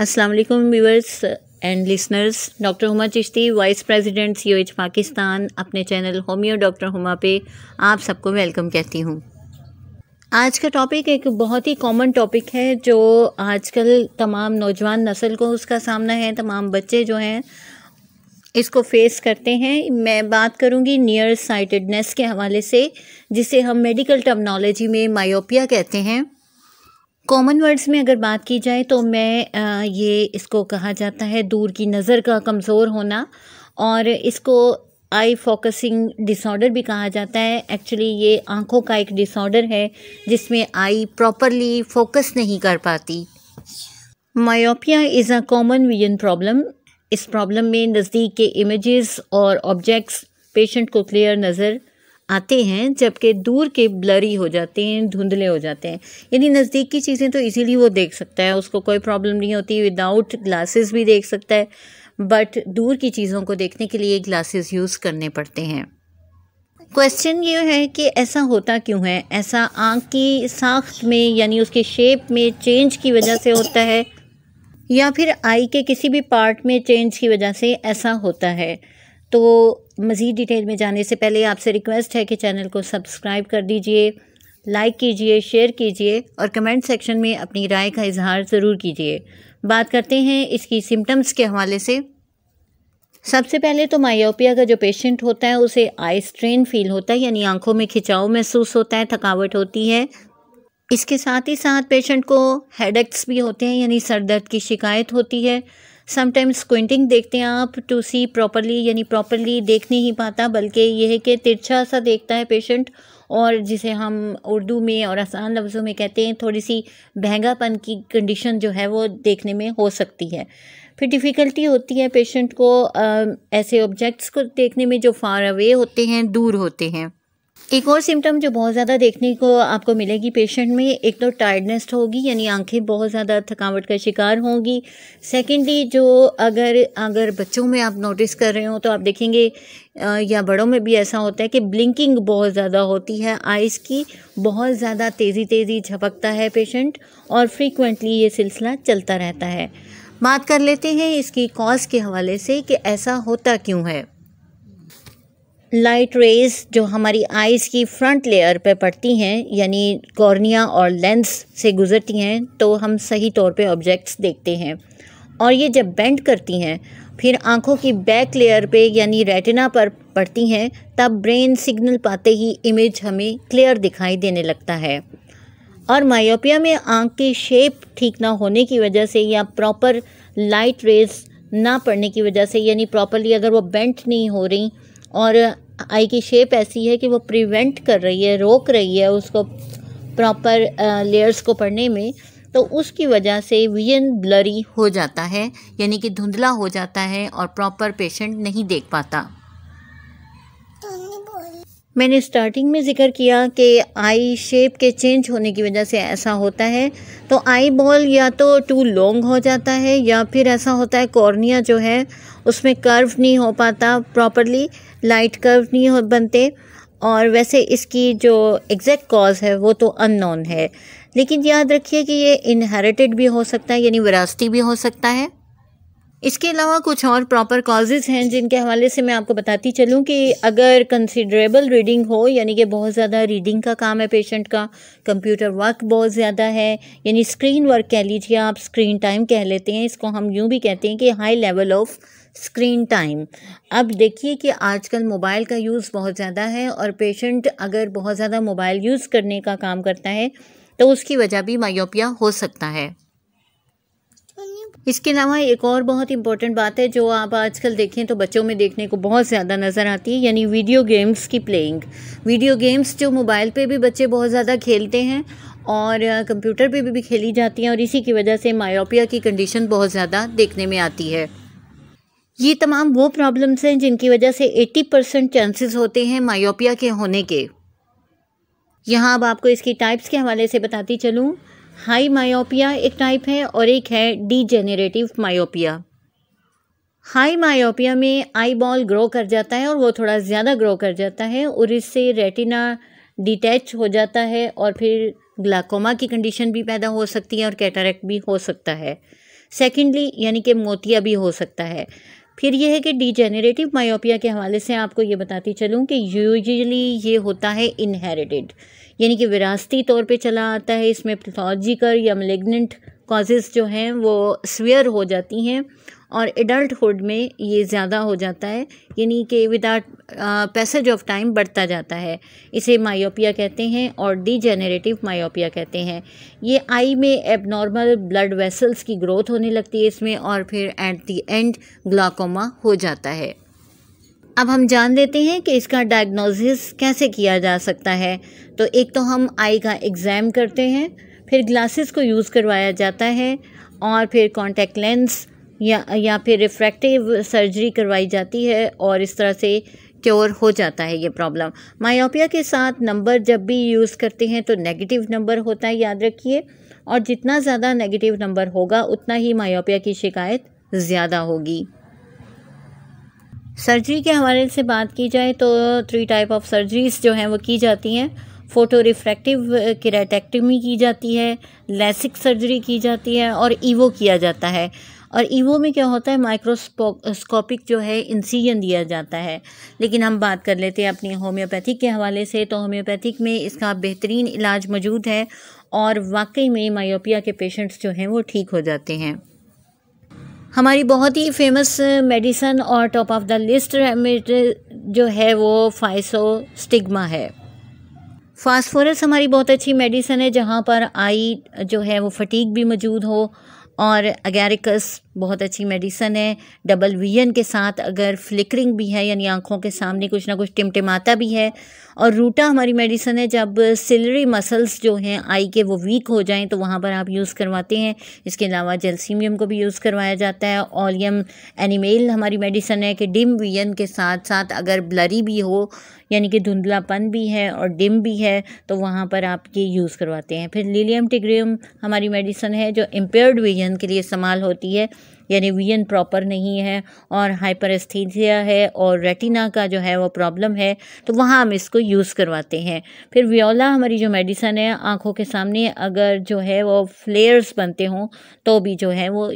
अस्सलाम वालेकुम viewers and listeners doctor Huma Chishti vice president COH H Pakistan अपने चैनल होमियो डॉक्टर हुमा पे आप सबको वेलकम कहती हूँ आज का टॉपिक एक बहुत ही कॉमन टॉपिक है जो आजकल तमाम नौजवान नस्ल को उसका सामना है तमाम बच्चे जो हैं इसको फेस करते हैं मैं बात करूंगी नियर साइटेडनेस के हवाले से जिसे हम मेडिकल टर्मनोलॉजी में मायोपिया कहते हैं कॉमन वर्ड्स में अगर बात की जाए तो मैं ये इसको कहा जाता है दूर की नज़र का कमज़ोर होना और इसको आई फोकसिंग डिसऑर्डर भी कहा जाता है एक्चुअली ये आँखों का एक डिसऑर्डर है जिसमें आई प्रॉपरली फोकस नहीं कर पाती myopia is a common vision problem इस प्रॉब्लम में नज़दीक के इमेजेस और ऑब्जेक्ट्स पेशेंट को क्लियर नज़र आते हैं जबकि दूर के ब्लरी हो जाते हैं धुंधले हो जाते हैं यानी नज़दीक की चीज़ें तो इजीली वो देख सकता है उसको कोई प्रॉब्लम नहीं होती विदाउट ग्लासेस भी देख सकता है बट दूर की चीज़ों को देखने के लिए ग्लासेस यूज़ करने पड़ते हैं क्वेश्चन ये है कि ऐसा होता क्यों है ऐसा आँख की साख्त में यानी उसके शेप में चेंज की वजह से होता है या फिर आई के किसी भी पार्ट में चेंज की वजह से ऐसा होता है तो मज़ीद डिटेल में जाने से पहले आपसे रिक्वेस्ट है कि चैनल को सब्सक्राइब कर दीजिए लाइक कीजिए शेयर कीजिए और कमेंट सेक्शन में अपनी राय का इजहार ज़रूर कीजिए बात करते हैं इसकी सिम्टम्स के हवाले से सबसे पहले तो मायोपिया का जो पेशेंट होता है उसे आई स्ट्रेन फील होता है यानी आंखों में खिंचाव महसूस होता है थकावट होती है इसके साथ ही साथ पेशेंट को हेडक्स भी होते हैं यानी सर दर्द की शिकायत होती है समटाइम्स स्क्विंटिंग देखते हैं आप टू सी प्रॉपरली यानी प्रॉपरली देख नहीं पाता बल्कि यह है कि तिरछा सा देखता है पेशेंट और जिसे हम उर्दू में और आसान लफ्ज़ों में कहते हैं थोड़ी सी महंगापन की कंडीशन जो है वो देखने में हो सकती है फिर डिफ़िकल्टी होती है पेशेंट को आ, ऐसे ऑब्जेक्ट्स को देखने में जो फार अवे होते हैं दूर होते हैं एक और सिम्टम जो बहुत ज़्यादा देखने को आपको मिलेगी पेशेंट में एक तो टायर्डनेस होगी यानी आंखें बहुत ज़्यादा थकावट का शिकार होंगी सेकेंडली जो अगर अगर बच्चों में आप नोटिस कर रहे हो तो आप देखेंगे या बड़ों में भी ऐसा होता है कि ब्लिंकिंग बहुत ज़्यादा होती है आइज़ की बहुत ज़्यादा तेज़ी तेज़ी झपकता है पेशेंट और फ्रीकुनटली ये सिलसिला चलता रहता है बात कर लेते हैं इसकी कॉज के हवाले से कि ऐसा होता क्यों है लाइट रेज जो हमारी आइज़ की फ्रंट लेयर पे पड़ती हैं यानी कॉर्निया और लेंस से गुज़रती हैं तो हम सही तौर पे ऑब्जेक्ट्स देखते हैं और ये जब बेंड करती हैं फिर आँखों की बैक लेयर पे यानी रेटिना पर पड़ती हैं तब ब्रेन सिग्नल पाते ही इमेज हमें क्लियर दिखाई देने लगता है और मायोपिया में आँख की शेप ठीक ना होने की वजह से या प्रॉपर लाइट रेज ना पड़ने की वजह से यानी प्रॉपरली अगर वो बेंट नहीं हो रही और आई की शेप ऐसी है कि वो प्रिवेंट कर रही है रोक रही है उसको प्रॉपर लेयर्स को पढ़ने में तो उसकी वजह से विजन ब्लरी हो जाता है यानी कि धुंधला हो जाता है और प्रॉपर पेशेंट नहीं देख पाता मैंने स्टार्टिंग में ज़िक्र किया कि आई शेप के चेंज होने की वजह से ऐसा होता है तो आई बॉल या तो टू लॉन्ग हो जाता है या फिर ऐसा होता है कॉर्निया जो है उसमें कर्व नहीं हो पाता प्रॉपरली लाइट कर्व नहीं हो बनते और वैसे इसकी जो एग्जैक्ट कॉज है वो तो अननोन है लेकिन याद रखिए कि ये इनहेरिटेड भी हो सकता है यानी विरासती भी हो सकता है इसके अलावा कुछ और प्रॉपर कॉजेज़ हैं जिनके हवाले से मैं आपको बताती चलूँ कि अगर कंसिडरेबल रीडिंग हो यानी कि बहुत ज़्यादा रीडिंग का काम है पेशेंट का कंप्यूटर वर्क बहुत ज़्यादा है यानी स्क्रीन वर्क कह लीजिए आप स्क्रीन टाइम कह लेते हैं इसको हम यूँ भी कहते हैं कि high level of screen time अब देखिए कि आजकल मोबाइल का यूज़ बहुत ज़्यादा है और पेशेंट अगर बहुत ज़्यादा मोबाइल यूज़ करने का काम करता है तो उसकी वजह भी मायोपिया हो सकता है इसके अलावा एक और बहुत इंपॉर्टेंट बात है जो आप आजकल देखें तो बच्चों में देखने को बहुत ज़्यादा नज़र आती है यानी वीडियो गेम्स की प्लेइंग वीडियो गेम्स जो मोबाइल पे भी बच्चे बहुत ज़्यादा खेलते हैं और कंप्यूटर पे भी, भी खेली जाती हैं और इसी की वजह से मायोपिया की कंडीशन बहुत ज़्यादा देखने में आती है ये तमाम वो प्रॉब्लम्स हैं जिनकी वजह से एट्टी परसेंट होते हैं मायोपिया के होने के यहाँ अब आपको इसकी टाइप्स के हवाले से बताती चलूँ हाई मायोपिया एक टाइप है और एक है डीजेनरेटिव मायोपिया हाई मायोपिया में आई बॉल ग्रो कर जाता है और वो थोड़ा ज़्यादा ग्रो कर जाता है और इससे रेटिना डिटैच हो जाता है और फिर ग्लाकोमा की कंडीशन भी पैदा हो सकती है और कैटारेक्ट भी हो सकता है सेकेंडली यानी कि मोतिया भी हो सकता है फिर यह है कि डीजेनरेटिव मायोपिया के हवाले से आपको ये बताती चलूँ कि यूजली ये होता है इनहेरिटेड यानी कि विरासती तौर पे चला आता है इसमें पैथोलॉजिकल या मलेगनेंट कॉजेज़ जो हैं वो स्वेयर हो जाती हैं और एडल्टहुड में ये ज़्यादा हो जाता है यानी कि विदाउट पैसेज ऑफ टाइम बढ़ता जाता है इसे मायोपिया कहते हैं और डीजेनरेटिव मायोपिया कहते हैं ये आई में एबनॉर्मल ब्लड वेसल्स की ग्रोथ होने लगती है इसमें और फिर एट दी एंड ग्लाकोमा हो जाता है अब हम जान लेते हैं कि इसका डायग्नोसिस कैसे किया जा सकता है तो एक तो हम आई का एग्ज़ाम करते हैं फिर ग्लासेस को यूज़ करवाया जाता है और फिर कॉन्टैक्ट लेंस या या फिर रिफ्रैक्टिव सर्जरी करवाई जाती है और इस तरह से क्योर हो जाता है ये प्रॉब्लम मायोपिया के साथ नंबर जब भी यूज़ करते हैं तो नेगेटिव नंबर होता है याद रखिए और जितना ज़्यादा नेगेटिव नंबर होगा उतना ही मायोपिया की शिकायत ज़्यादा होगी सर्जरी के हवाले से बात की जाए तो थ्री टाइप ऑफ सर्जरीज जो हैं वो की जाती हैं फोटो रिफ्रैक्टिव किरेटेक्टमी की जाती है लेसिक सर्जरी की जाती है और ईवो किया जाता है और ईवो में क्या होता है माइक्रोस्कोपिक जो है इंसीजन दिया जाता है लेकिन हम बात कर लेते हैं अपनी होम्योपैथिक के हवाले से तो होम्योपैथिक में इसका बेहतरीन इलाज मौजूद है और वाकई में मायोपिया के पेशेंट्स जो हैं वो ठीक हो जाते हैं हमारी बहुत ही फेमस मेडिसन uh, और टॉप ऑफ द लिस्ट जो है वो फाइसो स्टिग्मा है फास्फोरस हमारी बहुत अच्छी मेडिसन है जहाँ पर आई जो है वो फटीक भी मौजूद हो और अगैरिकस बहुत अच्छी मेडिसन है डबल विजन के साथ अगर फ्लिकरिंग भी है यानी आँखों के सामने कुछ ना कुछ टिमटिमाता भी है और रूटा हमारी मेडिसन है जब सिलरी मसल्स जो हैं आई के वो वीक हो जाएं तो वहाँ पर आप यूज़ करवाते हैं इसके अलावा जेलसीमियम को भी यूज़ करवाया जाता है ऑलियम एनिमेल हमारी मेडिसन है कि डिम विजन के साथ साथ अगर ब्लरी भी हो यानी कि धुंधलापन भी है और डिम भी है तो वहाँ पर आप ये यूज़ करवाते हैं फिर लिलियम टिग्रियम हमारी मेडिसन है जो इम्पेयर्ड विजन के लिए इस्तेमाल होती है यानी वीएन प्रॉपर नहीं है और हाइपरस्थीजिया है और रेटिना का जो है वो प्रॉब्लम है तो वहाँ हम इसको यूज़ करवाते हैं फिर वियोला हमारी जो मेडिसन है आँखों के सामने अगर जो है वो फ्लेयर्स बनते हों तो भी जो है वो